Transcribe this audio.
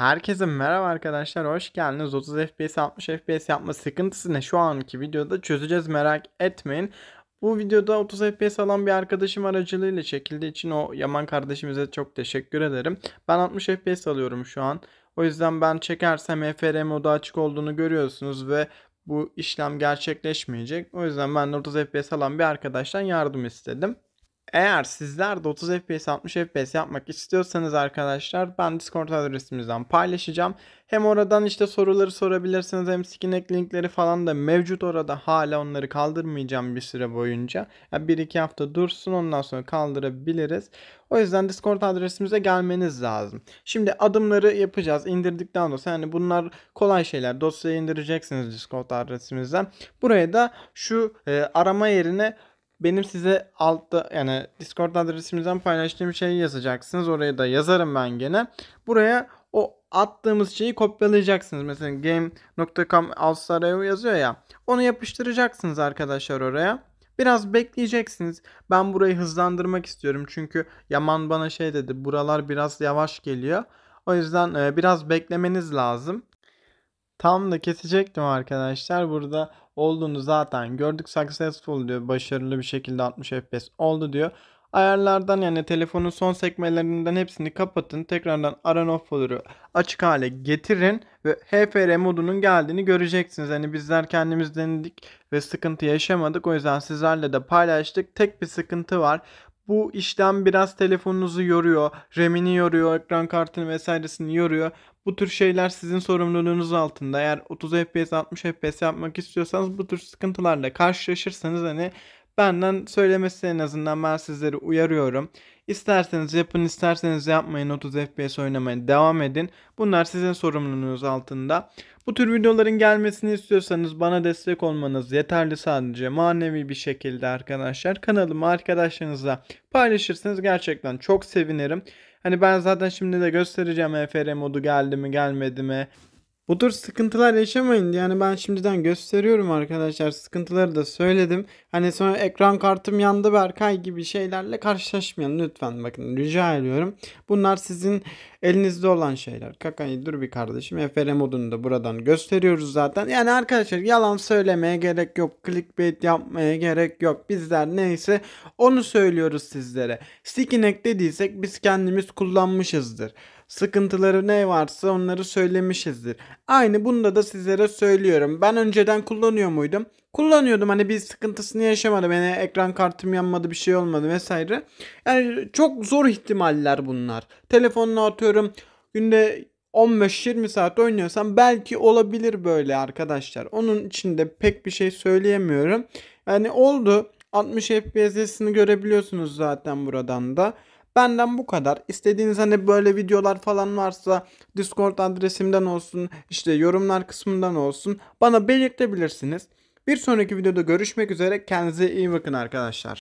Herkese merhaba arkadaşlar hoş geldiniz. 30 FPS 60 FPS yapma sıkıntısı ne şu anki videoda çözeceğiz merak etmeyin. Bu videoda 30 FPS alan bir arkadaşım aracılığıyla çekildiği için o Yaman kardeşimize çok teşekkür ederim. Ben 60 FPS alıyorum şu an. O yüzden ben çekersem EFR modu açık olduğunu görüyorsunuz ve bu işlem gerçekleşmeyecek. O yüzden ben 30 FPS alan bir arkadaştan yardım istedim. Eğer sizler de 30 FPS 60 FPS yapmak istiyorsanız arkadaşlar ben Discord adresimizden paylaşacağım. Hem oradan işte soruları sorabilirsiniz hem skin linkleri falan da mevcut orada hala onları kaldırmayacağım bir süre boyunca. 1-2 hafta dursun ondan sonra kaldırabiliriz. O yüzden Discord adresimize gelmeniz lazım. Şimdi adımları yapacağız. İndirdikten sonra yani bunlar kolay şeyler. Dosyayı indireceksiniz Discord adresimizden. Buraya da şu e, arama yerine benim size altta yani Discord adresimizden paylaştığım şeyi yazacaksınız. Oraya da yazarım ben gene. Buraya o attığımız şeyi kopyalayacaksınız. Mesela game.com alstareo yazıyor ya. Onu yapıştıracaksınız arkadaşlar oraya. Biraz bekleyeceksiniz. Ben burayı hızlandırmak istiyorum. Çünkü Yaman bana şey dedi. Buralar biraz yavaş geliyor. O yüzden e, biraz beklemeniz lazım. Tam da kesecektim arkadaşlar. Burada olduğunu zaten gördük. Successful diyor. Başarılı bir şekilde 60 FPS oldu diyor. Ayarlardan yani telefonun son sekmelerinden hepsini kapatın. Tekrardan on off folder'ı açık hale getirin ve HFR modunun geldiğini göreceksiniz. Hani bizler kendimiz denedik ve sıkıntı yaşamadık. O yüzden sizlerle de paylaştık. Tek bir sıkıntı var. Bu işlem biraz telefonunuzu yoruyor, RAM'ini yoruyor, ekran kartını vesairesini yoruyor. Bu tür şeyler sizin sorumluluğunuz altında. Eğer 30 FPS 60 FPS yapmak istiyorsanız bu tür sıkıntılarla karşılaşırsanız hani Benden söylemesi en azından ben sizleri uyarıyorum. İsterseniz yapın isterseniz yapmayın 30 FPS oynamaya devam edin. Bunlar sizin sorumluluğunuz altında. Bu tür videoların gelmesini istiyorsanız bana destek olmanız yeterli sadece manevi bir şekilde arkadaşlar. Kanalımı arkadaşlarınızla paylaşırsanız gerçekten çok sevinirim. Hani ben zaten şimdi de göstereceğim EFR modu geldi mi gelmedi mi bu tür sıkıntılar yaşamayın. Yani ben şimdiden gösteriyorum arkadaşlar. Sıkıntıları da söyledim. Hani sonra ekran kartım yandı Berkay gibi şeylerle karşılaşmayın lütfen. Bakın rica ediyorum. Bunlar sizin elinizde olan şeyler. Kakayı dur bir kardeşim. FR modunu da buradan gösteriyoruz zaten. Yani arkadaşlar yalan söylemeye gerek yok. Clickbait yapmaya gerek yok. Bizler neyse onu söylüyoruz sizlere. Stickinek dediysek biz kendimiz kullanmışızdır. Sıkıntıları ne varsa onları söylemişizdir. Aynı bunda da sizlere söylüyorum. Ben önceden kullanıyor muydum? Kullanıyordum hani bir sıkıntısını yaşamadım. Yani ekran kartım yanmadı bir şey olmadı vesaire. Yani çok zor ihtimaller bunlar. Telefonla atıyorum günde 15-20 saat oynuyorsam belki olabilir böyle arkadaşlar. Onun için de pek bir şey söyleyemiyorum. Yani oldu. 60 FPS'ini görebiliyorsunuz zaten buradan da. Benden bu kadar. İstediğiniz hani böyle videolar falan varsa Discord adresimden olsun, işte yorumlar kısmından olsun bana belirtebilirsiniz. Bir sonraki videoda görüşmek üzere. Kendinize iyi bakın arkadaşlar.